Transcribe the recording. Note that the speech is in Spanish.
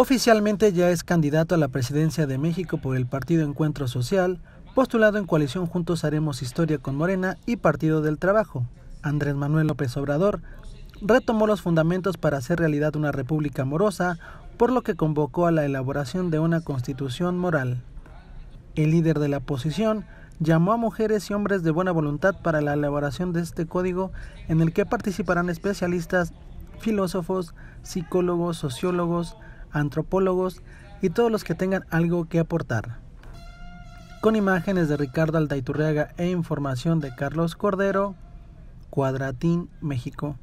Oficialmente ya es candidato a la presidencia de México por el partido Encuentro Social, postulado en coalición Juntos Haremos Historia con Morena y Partido del Trabajo. Andrés Manuel López Obrador retomó los fundamentos para hacer realidad una república amorosa, por lo que convocó a la elaboración de una constitución moral. El líder de la oposición llamó a mujeres y hombres de buena voluntad para la elaboración de este código en el que participarán especialistas, filósofos, psicólogos, sociólogos, antropólogos y todos los que tengan algo que aportar. Con imágenes de Ricardo Aldaiturriaga e información de Carlos Cordero, Cuadratín, México.